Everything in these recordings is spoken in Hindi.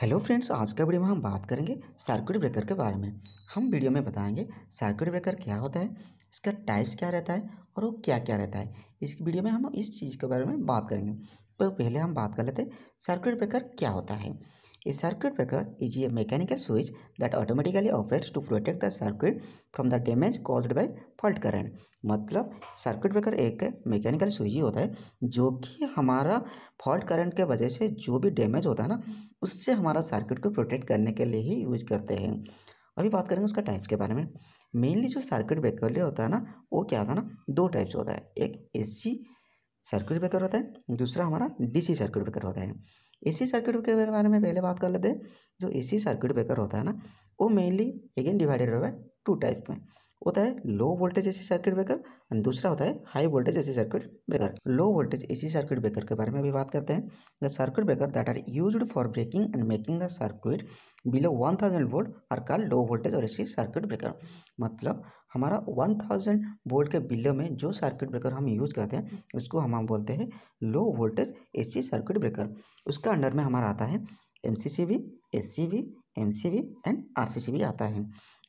हेलो फ्रेंड्स आज का वीडियो में हम बात करेंगे सर्किट ब्रेकर के बारे में हम वीडियो में बताएंगे सर्किट ब्रेकर क्या होता है इसका टाइप्स क्या रहता है और वो क्या क्या रहता है इस वीडियो में हम इस चीज़ के बारे में बात करेंगे तो पहले हम बात कर लेते हैं सर्किट ब्रेकर क्या होता है A circuit breaker is a mechanical switch that automatically operates to protect the circuit from the damage caused by fault current. मतलब सर्किट ब्रेकर एक मैकेनिकल स्विच ही होता है जो कि हमारा फॉल्ट करंट के वजह से जो भी डैमेज होता है ना उससे हमारा सर्किट को प्रोटेक्ट करने के लिए ही यूज करते हैं अभी बात करेंगे उसका टाइप्स के बारे में मेनली जो सर्किट ब्रेकर होता है ना वो क्या होता है ना दो टाइप्स होता है एक एसी सर्किट ब्रेकर होता है दूसरा हमारा डीसी सर्किट ब्रेकर होता है एसी सर्किट के बारे में पहले बात कर लेते हैं जो एसी सर्किट ब्रेकर होता है ना वो मेनली अगेन डिवाइडेड है टू टाइप में होता है low voltage AC circuit breaker and दूसरा होता है high voltage AC circuit breaker low voltage AC circuit breaker के बारे में भी बात करते हैं the circuit breaker that are used for breaking and making the circuit below one thousand volt are called low voltage और एसी सर्किट ब्रेकर मतलब हमारा वन थाउजेंड वोल्ट के बिलो में जो सर्किट ब्रेकर हम यूज़ करते हैं उसको हम बोलते हैं low voltage AC circuit breaker उसका अंडर में हमारा आता है M C C B S C B M C B and R C C B आता है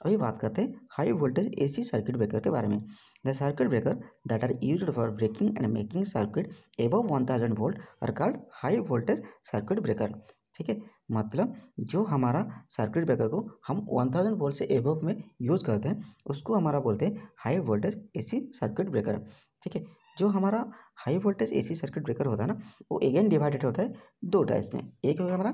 अभी बात करते हैं high voltage AC circuit breaker के बारे में the circuit breaker that are use for breaking and making circuit above one thousand volt are called high voltage circuit breaker ठीक है मतलब जो हमारा सर्किट ब्रेकर को हम वन थाउजेंड वोल्ट से एबव में यूज़ करते हैं उसको हमारा बोलते हैं high voltage C circuit breaker ठीक है जो हमारा high voltage AC circuit breaker होता है ना वो अगेन डिवाइडेड होता है दो टाइप्स में एक होगा हमारा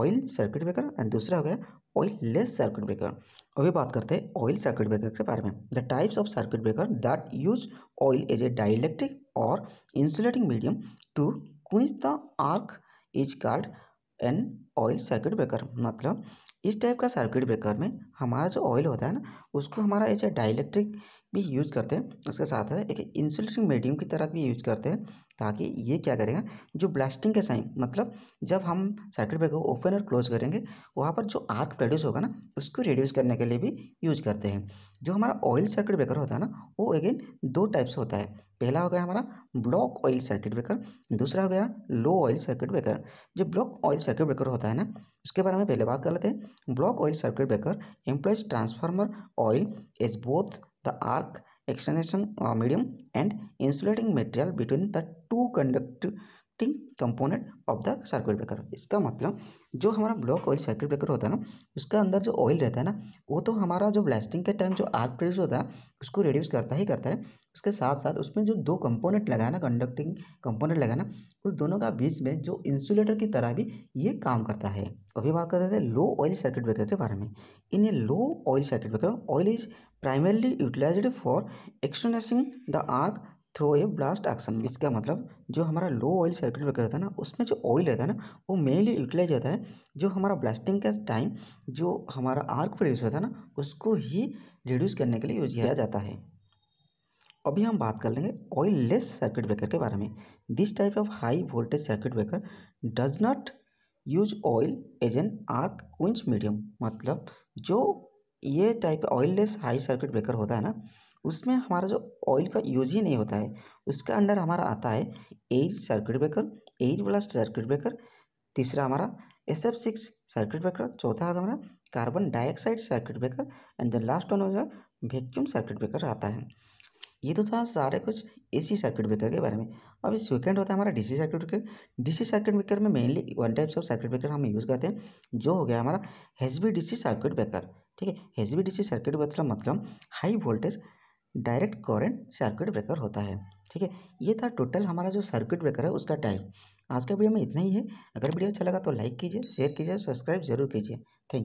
ऑयल सर्किट ब्रेकर एंड दूसरा हो गया ऑयल लेस सर्किट ब्रेकर अभी बात करते हैं ऑयल सर्किट ब्रेकर के बारे में the types of circuit breaker that use oil as a dielectric और insulating medium to quench the arc is called and oil circuit breaker मतलब इस टाइप का सर्किट ब्रेकर में हमारा जो ऑयल होता है ना उसको हमारा एज ए डाइलेक्ट्रिक भी यूज़ करते हैं उसके साथ है एक इंसुलेटिंग मीडियम की तरह भी यूज करते हैं ताकि ये क्या करेगा जो ब्लास्टिंग के साइन मतलब जब हम सर्किट ब्रेकर को ओपन और क्लोज करेंगे वहाँ पर जो आर्क प्रोड्यूस होगा ना उसको रिड्यूस करने के लिए भी यूज करते हैं जो हमारा ऑयल सर्किट ब्रेकर होता है ना वो अगेन दो टाइप्स होता है पहला हो गया हमारा ब्लॉक ऑयल सर्किट ब्रेकर दूसरा हो गया लो ऑयल सर्किट ब्रेकर जो ब्लॉक ऑयल सर्किट ब्रेकर होता है ना उसके बारे में पहले बात कर लेते हैं bulk oil circuit breaker employs transformer oil is both the arc extension uh, medium and insulating material between the two conductive conducting component of the circuit breaker इसका मतलब जो हमारा ब्लॉक ऑयल सर्किट ब्रेकर होता है ना उसके अंदर जो ऑयल रहता है ना वो तो हमारा जो ब्लास्टिंग के टाइम जो आर्ट प्रोड्यूस होता है उसको रिड्यूस करता ही करता है उसके साथ साथ उसमें जो दो कंपोनेंट लगा ना कंडक्टिंग कंपोनेंट लगा ना उस दोनों का बीच में जो इंसुलेटर की तरह भी ये काम करता है अभी बात करते थे लो ऑयल सर्किट ब्रेकर के बारे में in low oil circuit breaker oil is primarily utilize for extinguishing the arc through a blast action इसका मतलब जो हमारा लो ऑयल सर्किट ब्रेकर होता है ना उसमें जो ऑयल रहता है ना वो मेनली यूटिलाइज होता है जो हमारा ब्लास्टिंग के टाइम जो हमारा आर्क प्रोड्यूस होता है ना उसको ही रिड्यूस करने के लिए यूज किया जाता है अभी हम बात कर लेंगे ऑयल लेस सर्किट ब्रेकर के बारे में this type of high voltage circuit breaker does not use oil as an arc quench medium मतलब जो ये type oil less high circuit breaker होता है ना उसमें हमारा जो ऑयल का यूज ही नहीं होता है उसका अंडर हमारा आता है एज सर्किट ब्रेकर एज वाला सर्किट ब्रेकर तीसरा हमारा S F six circuit breaker चौथा हमारा carbon dioxide circuit breaker and the last one जो वैक्यूम सर्किट ब्रेकर आता है ये तो था सारे कुछ एसी सर्किट ब्रेकर के बारे में अब सेकेंड होता है हमारा DC circuit breaker DC circuit breaker में mainly one types of circuit breaker हम यूज़ करते हैं जो हो गया हमारा एच सर्किट ब्रेकर ठीक है एच सर्किट ब्रेकर मतलब हाई मतलब voltage direct current circuit breaker होता है ठीक है ये था टोटल हमारा जो सर्किट ब्रेकर है उसका टाइप आज का वीडियो में इतना ही है अगर वीडियो अच्छा लगा तो लाइक कीजिए शेयर कीजिए सब्सक्राइब जरूर कीजिए थैंक यू